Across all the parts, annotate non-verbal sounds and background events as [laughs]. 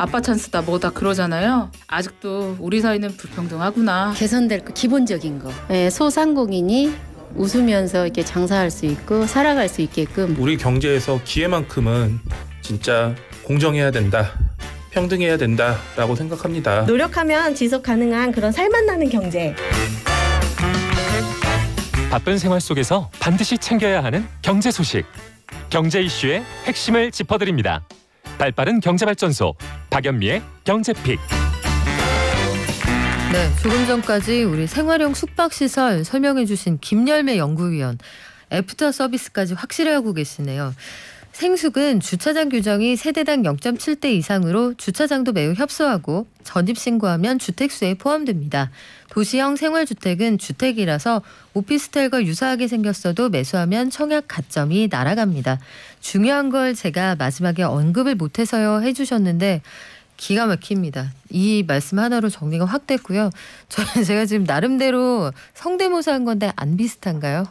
아빠 찬스다 뭐다 그러잖아요. 아직도 우리 사이는 불평등하구나. 개선될 거 기본적인 거. 네, 소상공인이 웃으면서 이렇게 장사할 수 있고 살아갈 수 있게끔 우리 경제에서 기회만큼은 진짜 공정해야 된다. 평등해야 된다라고 생각합니다. 노력하면 지속 가능한 그런 살맛 나는 경제. 바쁜 생활 속에서 반드시 챙겨야 하는 경제 소식. 경제 이슈의 핵심을 짚어드립니다. 발빠른 경제발전소 박연미의 경제픽. 네, 조금 전까지 우리 생활용 숙박시설 설명해주신 김열매 연구위원, 애프터 서비스까지 확실히 하고 계시네요. 생숙은 주차장 규정이 세대당 0.7대 이상으로 주차장도 매우 협소하고 전입 신고하면 주택수에 포함됩니다. 도시형 생활주택은 주택이라서 오피스텔과 유사하게 생겼어도 매수하면 청약 가점이 날아갑니다. 중요한 걸 제가 마지막에 언급을 못해서요 해주셨는데 기가 막힙니다. 이 말씀 하나로 정리가 확 됐고요. 저, 는 제가 지금 나름대로 성대모사한 건데 안 비슷한가요?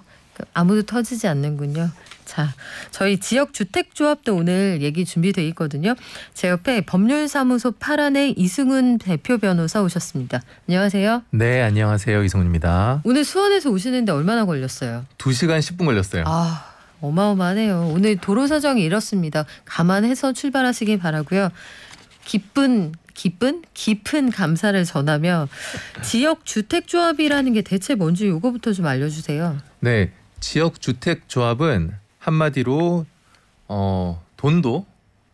아무도 터지지 않는군요. 자, 저희 지역 주택조합도 오늘 얘기 준비돼 있거든요. 제 옆에 법률사무소 파란의 이승훈 대표 변호사 오셨습니다. 안녕하세요. 네, 안녕하세요. 이승훈입니다. 오늘 수원에서 오시는데 얼마나 걸렸어요? 2시간 10분 걸렸어요. 아, 어마어마하네요. 오늘 도로 사정이 이렇습니다. 감안해서 출발하시길 바라고요. 기쁜 기쁜 깊은 감사를 전하며 지역 주택 조합이라는 게 대체 뭔지 요거부터 좀 알려주세요. 네, 지역 주택 조합은 한마디로 어, 돈도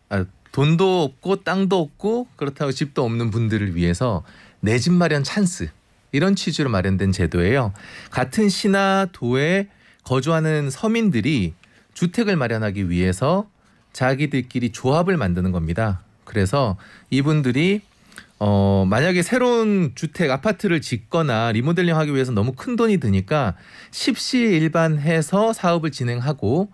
아, 돈도 없고 땅도 없고 그렇다고 집도 없는 분들을 위해서 내 집 마련 찬스 이런 취지로 마련된 제도예요. 같은 시나 도에 거주하는 서민들이 주택을 마련하기 위해서 자기들끼리 조합을 만드는 겁니다. 그래서 이분들이 어, 만약에 새로운 주택 아파트를 짓거나 리모델링 하기 위해서 너무 큰 돈이 드니까 십시일반해서 사업을 진행하고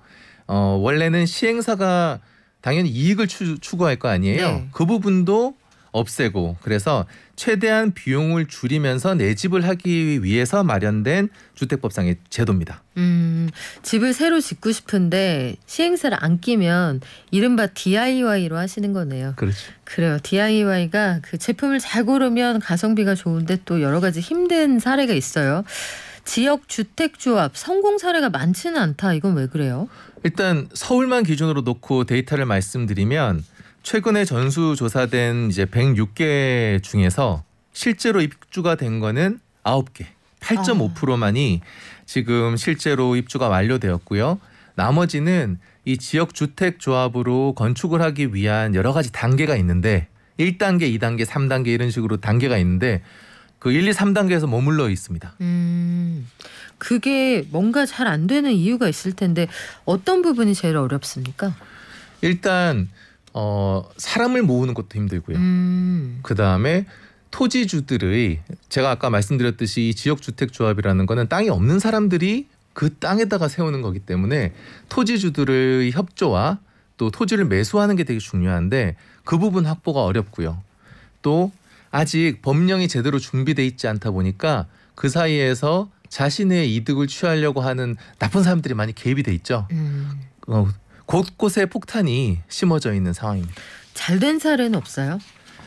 어, 원래는 시행사가 당연히 이익을 추, 구할거 아니에요. 네. 그 부분도 없애고 그래서 최대한 비용을 줄이면서 내 집을 하기 위해서 마련된 주택법상의 제도입니다. 음, 집을 새로 짓고 싶은데 시행사를 안 끼면 이른바 DIY로 하시는 거네요. 그렇죠. 그래요. DIY가 그 제품을 잘 고르면 가성비가 좋은데 또 여러 가지 힘든 사례가 있어요. 지역 주택 조합 성공 사례가 많지는 않다. 이건 왜 그래요? 일단 서울만 기준으로 놓고 데이터를 말씀드리면 최근에 전수조사된 이제 106개 중에서 실제로 입주가 된 거는 9개, 8.5%만이 아. 지금 실제로 입주가 완료되었고요. 나머지는 이 지역 주택 조합으로 건축을 하기 위한 여러 가지 단계가 있는데 1단계, 2단계, 3단계 이런 식으로 단계가 있는데 그 1, 2, 3단계에서 머물러 있습니다. 음. 그게 뭔가 잘 안 되는 이유가 있을 텐데 어떤 부분이 제일 어렵습니까? 일단 어, 사람을 모으는 것도 힘들고요. 음. 그 다음에 토지주들의 제가 아까 말씀드렸듯이 지역주택조합이라는 거는 땅이 없는 사람들이 그 땅에다가 세우는 거기 때문에 토지주들의 협조와 또 토지를 매수하는 게 되게 중요한데 그 부분 확보가 어렵고요. 또 아직 법령이 제대로 준비돼 있지 않다 보니까 그 사이에서 자신의 이득을 취하려고 하는 나쁜 사람들이 많이 개입이 돼 있죠. 음. 어, 곳곳에 폭탄이 심어져 있는 상황입니다. 잘된 사례는 없어요?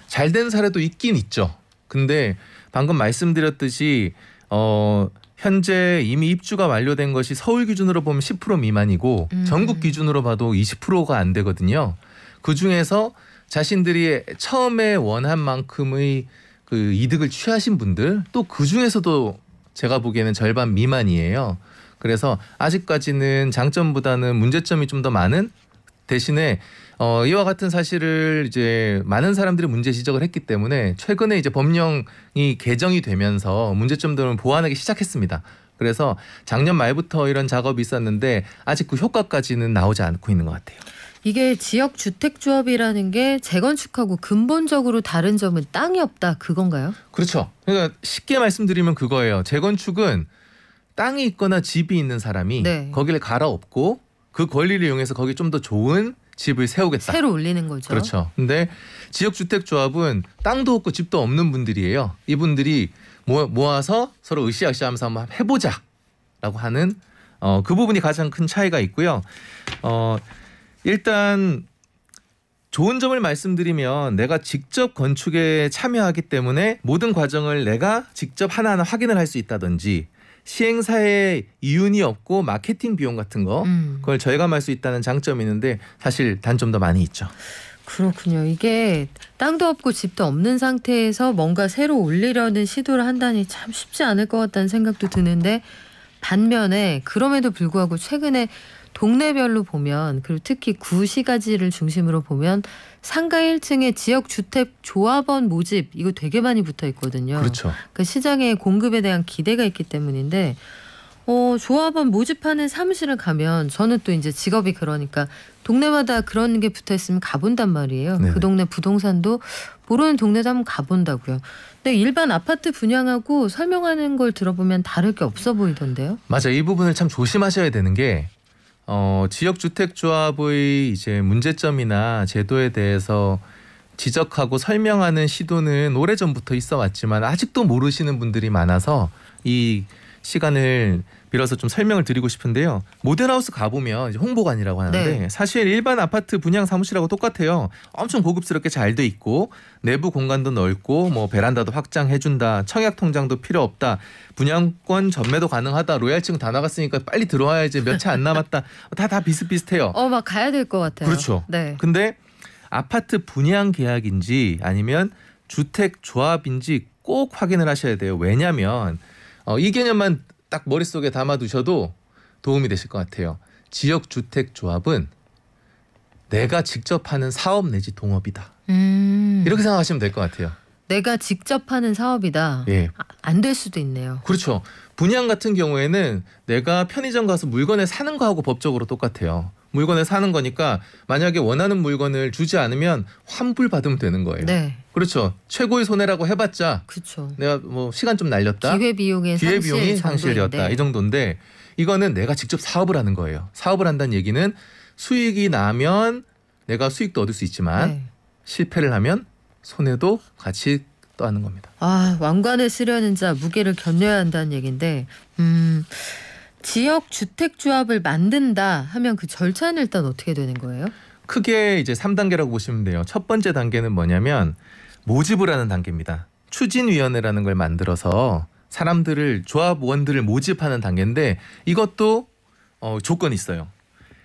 잘된 사례도 있긴 있죠. 근데 방금 말씀드렸듯이 어 현재 이미 입주가 완료된 것이 서울 기준으로 보면 10% 미만이고 음. 전국 기준으로 봐도 20%가 안 되거든요. 그 중에서 자신들이 처음에 원한 만큼의 그 이득을 취하신 분들 또 그 중에서도 제가 보기에는 절반 미만이에요. 그래서 아직까지는 장점보다는 문제점이 좀 더 많은 대신에 어, 이와 같은 사실을 이제 많은 사람들이 문제 지적을 했기 때문에 최근에 이제 법령이 개정이 되면서 문제점들을 보완하기 시작했습니다. 그래서 작년 말부터 이런 작업이 있었는데 아직 그 효과까지는 나오지 않고 있는 것 같아요. 이게 지역 주택 조합이라는 게 재건축하고 근본적으로 다른 점은 땅이 없다 그건가요? 그렇죠. 그러니까 쉽게 말씀드리면 그거예요. 재건축은 땅이 있거나 집이 있는 사람이 네. 거기를 갈아엎고 그 권리를 이용해서 거기 좀 더 좋은 집을 세우겠다. 새로 올리는 거죠. 그렇죠. 근데 지역 주택 조합은 땅도 없고 집도 없는 분들이에요. 이분들이 모아, 서 서로 으쌰으쌰하면서 한번 해보자라고 하는 어, 그 부분이 가장 큰 차이가 있고요. 어, 일단 좋은 점을 말씀드리면 내가 직접 건축에 참여하기 때문에 모든 과정을 내가 직접 하나하나 확인을 할 수 있다든지 시행사의 이윤이 없고 마케팅 비용 같은 거 음. 그걸 절감할 수 있다는 장점이 있는데 사실 단점도 많이 있죠. 그렇군요. 이게 땅도 없고 집도 없는 상태에서 뭔가 새로 올리려는 시도를 한다니 참 쉽지 않을 것 같다는 생각도 드는데 반면에 그럼에도 불구하고 최근에 동네별로 보면 그리고 특히 구시가지를 중심으로 보면 상가 1층에 지역 주택 조합원 모집 이거 되게 많이 붙어 있거든요. 그렇죠. 그 그러니까 시장의 공급에 대한 기대가 있기 때문인데 어, 조합원 모집하는 사무실을 가면 저는 또 이제 직업이 그러니까 동네마다 그런 게 붙어 있으면 가본단 말이에요. 그 네네. 그 동네 부동산도 모르는 동네도 한번 가본다고요. 근데 일반 아파트 분양하고 설명하는 걸 들어보면 다를 게 없어 보이던데요. 맞아 이 부분을 참 조심하셔야 되는 게 어, 지역주택조합의 이제 문제점이나 제도에 대해서 지적하고 설명하는 시도는 오래전부터 있어 왔지만 아직도 모르시는 분들이 많아서 이 시간을 빌어서 좀 설명을 드리고 싶은데요. 모델하우스 가보면 홍보관이라고 하는데 네. 사실 일반 아파트 분양 사무실하고 똑같아요. 엄청 고급스럽게 잘 돼 있고 내부 공간도 넓고 뭐 베란다도 확장해준다. 청약 통장도 필요 없다. 분양권 전매도 가능하다. 로얄층 다 나갔으니까 빨리 들어와야지 몇 채 안 남았다. 다 다 [laughs] 비슷비슷해요. 어막 가야 될 것 같아요. 그렇죠. 네. 근데 아파트 분양 계약인지 아니면 주택 조합인지 꼭 확인을 하셔야 돼요. 왜냐하면 어, 이 개념만 딱 머릿속에 담아두셔도 도움이 되실 것 같아요. 지역 주택 조합은 내가 직접 하는 사업 내지 동업이다. 음. 이렇게 생각하시면 될 것 같아요. 내가 직접 하는 사업이다. 예. 아, 안될 수도 있네요. 그렇죠. 분양 같은 경우에는 내가 편의점 가서 물건을 사는 거하고 법적으로 똑같아요. 물건을 사는 거니까 만약에 원하는 물건을 주지 않으면 환불 받으면 되는 거예요. 네. 그렇죠. 최고의 손해라고 해봤자 그쵸. 그렇죠. 내가 뭐 시간 좀 날렸다. 기회비용의 기회비용이 상실 되었다이 정도인데 이거는 내가 직접 사업을 하는 거예요. 사업을 한다는 얘기는 수익이 나면 내가 수익도 얻을 수 있지만 네. 실패를 하면 손해도 같이 떠하는 겁니다. 아 왕관을 쓰려는 자 무게를 견뎌야 한다는 얘긴데 음. 지역 주택 조합을 만든다 하면 그 절차는 일단 어떻게 되는 거예요? 크게 이제 3단계라고 보시면 돼요. 첫 번째 단계는 뭐냐면 모집을 하는 단계입니다. 추진위원회라는 걸 만들어서 사람들을 조합원들을 모집하는 단계인데 이것도 어, 조건이 있어요.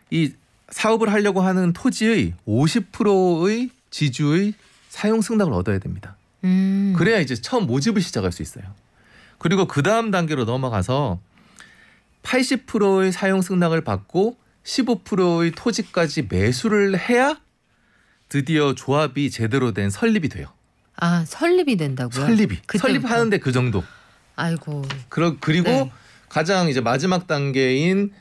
이 사업을 하려고 하는 토지의 50%의 지주의 사용 승낙을 얻어야 됩니다. 음. 그래야 이제 처음 모집을 시작할 수 있어요. 그리고 그 다음 단계로 넘어가서 80%의 사용 승낙을 받고 15%의 토지까지 매수를 해야 드디어 조합이 제대로 된 설립이 돼요. 아 설립이 된다고요? 설립이 그때부터. 설립하는데 그 정도. 아이고. 그러, 그리고 네. 가장 이제 마지막 단계인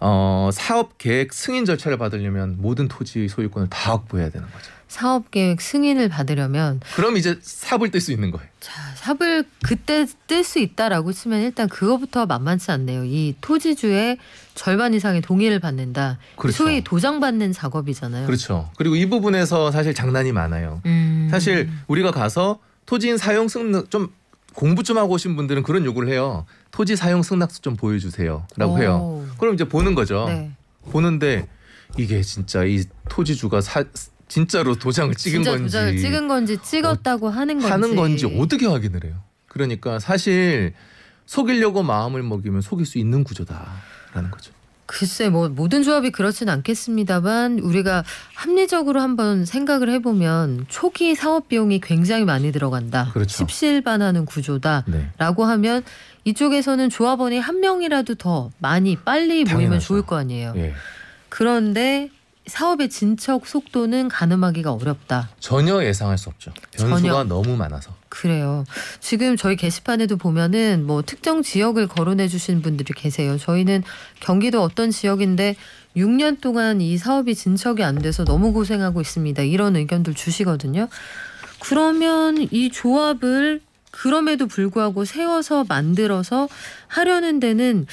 어, 사업 계획 승인 절차를 받으려면 모든 토지 소유권을 다 확보해야 되는 거죠. 사업 계획 승인을 받으려면 그럼 이제 삽을 뜰 수 있는 거예요. 자, 삽을 그때 뜰 수 있다라고 치면 일단 그거부터 만만치 않네요. 이 토지주의 절반 이상의 동의를 받는다. 그렇죠. 소위 도장 받는 작업이잖아요. 그렇죠. 그리고 이 부분에서 사실 장난이 많아요. 음... 사실 우리가 가서 토지인 사용 승좀 공부 좀 하고 오신 분들은 그런 요구를 해요. 토지 사용 승낙서 좀 보여주세요라고 해요. 그럼 이제 보는 거죠. 네. 보는데 이게 진짜 이 토지주가 사, 진짜로 도장을 찍은 진짜 건지 도장을 찍은 건지 찍었다고 어, 하는 건지 하는 건지 어떻게 확인을 해요? 그러니까 사실 속이려고 마음을 먹이면 속일 수 있는 구조다라는 거죠. 글쎄 뭐 모든 조합이 그렇진 않겠습니다만 우리가 합리적으로 한번 생각을 해보면 초기 사업 비용이 굉장히 많이 들어간다. 그렇죠. 십실반하는 구조다라고 네. 하면 이쪽에서는 조합원이 한 명이라도 더 많이 빨리 당연하죠. 모이면 좋을 거 아니에요. 예. 그런데 사업의 진척 속도는 가늠하기가 어렵다. 전혀 예상할 수 없죠. 변수가 전혀. 너무 많아서. 그래요. 지금 저희 게시판에도 보면은 뭐 특정 지역을 거론해 주신 분들이 계세요. 저희는 경기도 어떤 지역인데 6년 동안 이 사업이 진척이 안 돼서 너무 고생하고 있습니다. 이런 의견들 주시거든요. 그러면 이 조합을 그럼에도 불구하고 세워서 만들어서 하려는 데는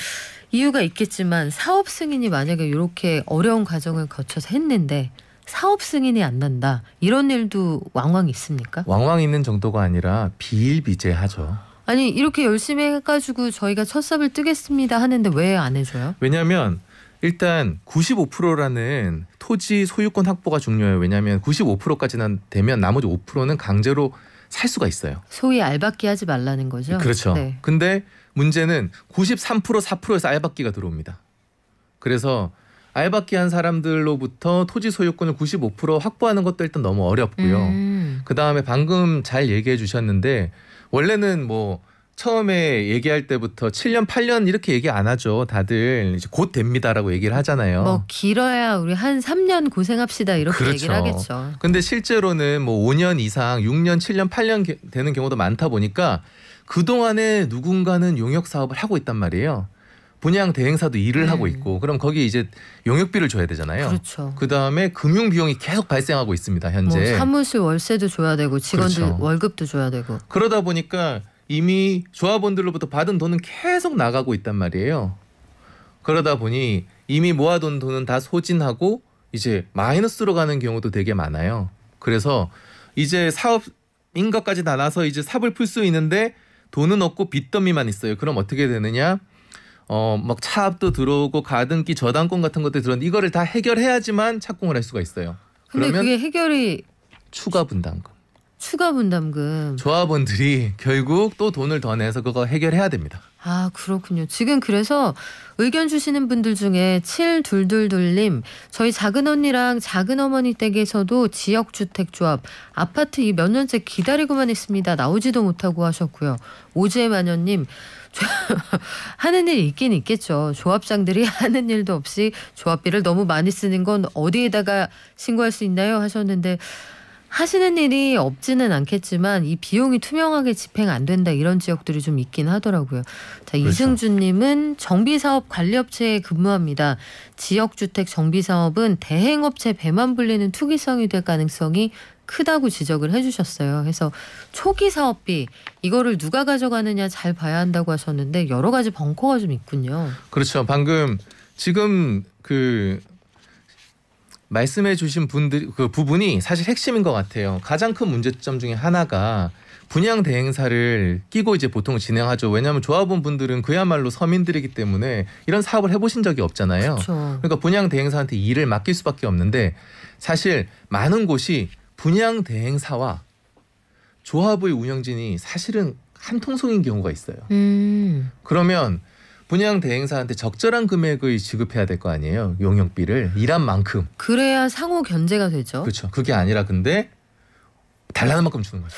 이유가 있겠지만 사업 승인이 만약에 이렇게 어려운 과정을 거쳐서 했는데 사업 승인이 안 난다 이런 일도 왕왕 있습니까? 왕왕 있는 정도가 아니라 비일비재하죠. 아니 이렇게 열심히 해가지고 저희가 첫 삽을 뜨겠습니다 하는데 왜 안 해줘요? 왜냐하면 일단 95%라는 토지 소유권 확보가 중요해요. 왜냐하면 95%까지는 되면 나머지 5%는 강제로 살 수가 있어요. 소위 알박기 하지 말라는 거죠. 그렇죠. 네. 근데 문제는 93% 4%에서 알박기가 들어옵니다. 그래서 알박기 한 사람들로부터 토지 소유권을 95% 확보하는 것도 일단 너무 어렵고요. 음. 그 다음에 방금 잘 얘기해 주셨는데 원래는 뭐 처음에 얘기할 때부터 7년, 8년 이렇게 얘기 안 하죠. 다들 이제 곧 됩니다라고 얘기를 하잖아요. 뭐 길어야 우리 한 3년 고생합시다 이렇게 그렇죠. 얘기를 하겠죠. 근데 실제로는 뭐 5년 이상, 6년, 7년, 8년 되는 경우도 많다 보니까 그동안에 누군가는 용역 사업을 하고 있단 말이에요. 분양 대행사도 일을 네. 하고 있고 그럼 거기에 이제 용역비를 줘야 되잖아요. 그렇죠. 그다음에 금융 비용이 계속 발생하고 있습니다. 뭐 현재. 뭐 사무실 월세도 줘야 되고 직원들 그렇죠. 월급도 줘야 되고. 그러다 보니까 이미 조합원들로부터 받은 돈은 계속 나가고 있단 말이에요. 그러다 보니 이미 모아둔 돈은 다 소진하고 이제 마이너스로 가는 경우도 되게 많아요. 그래서 이제 사업 인것까지 나눠서 이제 삽을 풀 수 있는데 돈은 없고 빚더미만 있어요. 그럼 어떻게 되느냐? 어, 막 차압도 들어오고 가등기 저당권 같은 것들 들어오는데 이거를 다 해결해야지만 착공을 할 수가 있어요. 그러면 그게 해결이 추가 분담금. 추가 분담금. 조합원들이 결국 또 돈을 더 내서 그거 해결해야 됩니다. 아, 그렇군요. 지금 그래서 의견 주시는 분들 중에 7222님, 저희 작은 언니랑 작은 어머니 댁에서도 지역주택조합, 아파트 이 몇 년째 기다리고만 있습니다. 나오지도 못하고 하셨고요. 오재 마녀님, [laughs] 하는 일 있긴 있겠죠. 조합장들이 [laughs] 하는 일도 없이 조합비를 너무 많이 쓰는 건 어디에다가 신고할 수 있나요? 하셨는데, 하시는 일이 없지는 않겠지만 이 비용이 투명하게 집행 안 된다 이런 지역들이 좀 있긴 하더라고요. 자 그렇죠. 이승준님은 정비사업 관리업체에 근무합니다. 지역주택 정비사업은 대행업체 배만 불리는 투기성이 될 가능성이 크다고 지적을 해주셨어요. 그래서 초기 사업비 이거를 누가 가져가느냐 잘 봐야 한다고 하셨는데 여러 가지 벙커가 좀 있군요. 그렇죠. 방금 지금 그 말씀해 주신 분들 그 부분이 사실 핵심인 것 같아요. 가장 큰 문제점 중에 하나가 분양 대행사를 끼고 이제 보통 진행하죠. 왜냐하면 조합원 분들은 그야말로 서민들이기 때문에 이런 사업을 해보신 적이 없잖아요. 그쵸. 그러니까 분양 대행사한테 일을 맡길 수밖에 없는데 사실 많은 곳이 분양 대행사와 조합의 운영진이 사실은 한 통속인 경우가 있어요. 음. 그러면 분양 대행사한테 적절한 금액을 지급해야 될 거 아니에요. 용역비를 일한 만큼. 그래야 상호 견제가 되죠. 그렇죠. 그게 아니라 근데 달라는 만큼 주는 거죠.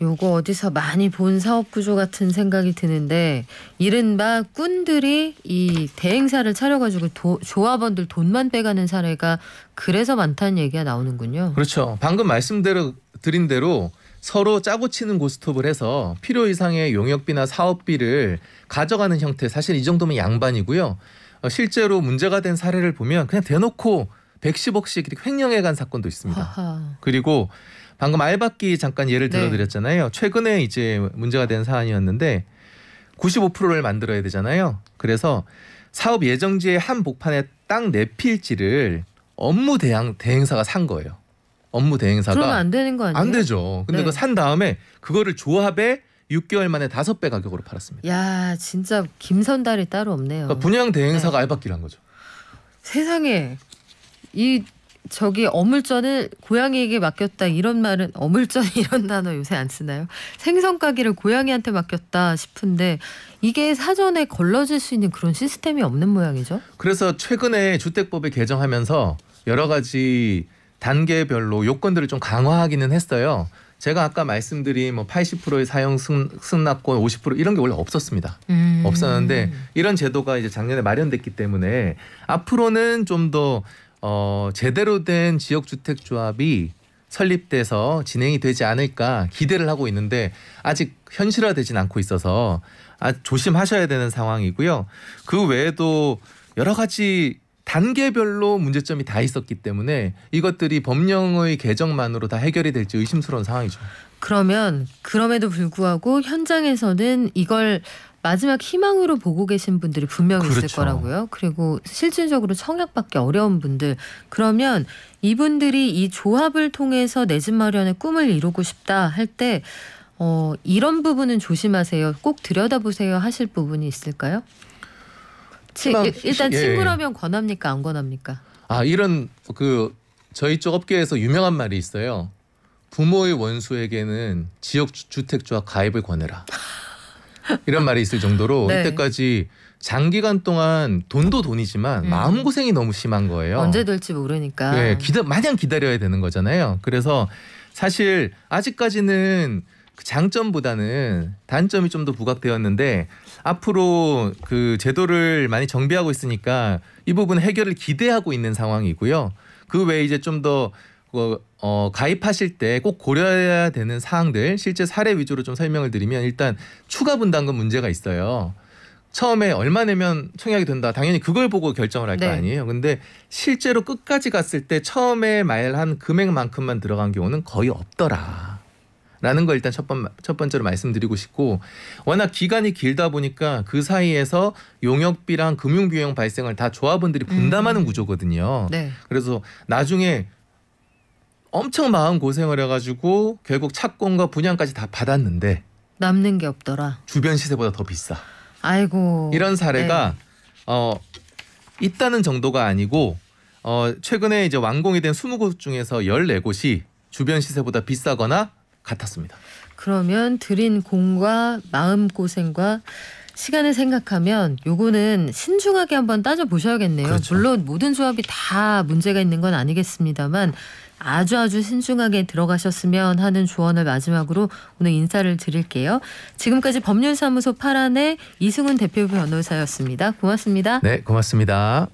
요거 어디서 많이 본 사업 구조 같은 생각이 드는데 이른바 꾼들이 이 대행사를 차려가지고 도, 조합원들 돈만 빼가는 사례가 그래서 많다는 얘기가 나오는군요. 그렇죠. 방금 말씀대로 드린 대로 서로 짜고 치는 고스톱을 해서 필요 이상의 용역비나 사업비를 가져가는 형태 사실 이 정도면 양반이고요. 어, 실제로 문제가 된 사례를 보면 그냥 대놓고 110억씩 이렇게 횡령해 간 사건도 있습니다. 하하. 그리고 방금 알박기 잠깐 예를 네. 들어드렸잖아요. 네. 최근에 이제 문제가 된 사안이었는데 95%를 만들어야 되잖아요. 그래서 사업 예정지의 한 복판에 땅네 필지를 업무 대행, 대행사가 산 거예요. 업무 대행사가 그러면 안 되는 거 아니에요? 안 되죠. 근데 네. 그거 산 다음에 그거를 조합에 6개월 만에 다섯 배 가격으로 팔았습니다. 야, 진짜 김선달이 따로 없네요. 그러니까 분양 대행사가 네. 알바끼를 한 거죠. 세상에 이 저기 어물전을 고양이에게 맡겼다 이런 말은 어물전 [laughs] 이런 단어 요새 안 쓰나요? 생선 가게를 고양이한테 맡겼다 싶은데 이게 사전에 걸러질 수 있는 그런 시스템이 없는 모양이죠. 그래서 최근에 주택법에 개정하면서 여러 가지 단계별로 요건들을 좀 강화하기는 했어요. 제가 아까 말씀드린 뭐 80%의 사용 승, 낙권50% 이런 게 원래 없었습니다. 음. 없었는데 이런 제도가 이제 작년에 마련됐기 때문에 앞으로는 좀 더 어, 제대로 된 지역 주택 조합이 설립돼서 진행이 되지 않을까 기대를 하고 있는데 아직 현실화되진 않고 있어서 아, 조심하셔야 되는 상황이고요. 그 외에도 여러 가지 단계별로 문제점이 다 있었기 때문에 이것들이 법령의 개정만으로 다 해결이 될지 의심스러운 상황이죠. 그러면 그럼에도 불구하고 현장에서는 이걸 마지막 희망으로 보고 계신 분들이 분명 그렇죠. 있을 거라고요. 그리고 실질적으로 청약받기 어려운 분들. 그러면 이분들이 이 조합을 통해서 내 집 마련의 꿈을 이루고 싶다 할때 어, 이런 부분은 조심하세요. 꼭 들여다보세요 하실 부분이 있을까요? 지, 일단 예. 친구라면 권합니까 안 권합니까? 아 이런 그 저희 쪽 업계에서 유명한 말이 있어요. 부모의 원수에게는 지역 주택조합 가입을 권해라. [laughs] 이런 말이 있을 정도로 네. 이때까지 장기간 동안 돈도 돈이지만 음. 마음 고생이 너무 심한 거예요. 언제 될지 모르니까. 예, 기다 마냥 기다려야 되는 거잖아요. 그래서 사실 아직까지는 그 장점보다는 단점이 좀 더 부각되었는데 앞으로 그 제도를 많이 정비하고 있으니까 이 부분 해결을 기대하고 있는 상황이고요. 그 외에 이제 좀더 어, 어, 가입하실 때 꼭 고려해야 되는 사항들 실제 사례 위주로 좀 설명을 드리면 일단 추가 분담금 문제가 있어요. 처음에 얼마 내면 청약이 된다. 당연히 그걸 보고 결정을 할거 네. 아니에요. 근데 실제로 끝까지 갔을 때 처음에 말한 금액만큼만 들어간 경우는 거의 없더라. 라는 걸 일단 첫, 번, 첫 번째로 말씀드리고 싶고 워낙 기간이 길다 보니까 그 사이에서 용역비랑 금융비용 발생을 다 조합원들이 음. 분담하는 음. 구조거든요. 네. 그래서 나중에 엄청 마음 고생을 해가지고 결국 착공과 분양까지 다 받았는데 남는 게 없더라. 주변 시세보다 더 비싸. 아이고. 이런 사례가 네. 어 있다는 정도가 아니고 어 최근에 이제 완공이 된 20곳 중에서 14곳이 주변 시세보다 비싸거나 같았습니다. 그러면 드린 공과 마음고생과 시간을 생각하면 요거는 신중하게 한번 따져 보셔야겠네요. 그렇죠. 물론 모든 조합이 다 문제가 있는 건 아니겠습니다만 아주 아주 신중하게 들어가셨으면 하는 조언을 마지막으로 오늘 인사를 드릴게요. 지금까지 법률사무소 파란의 이승훈 대표 변호사였습니다. 고맙습니다. 네, 고맙습니다.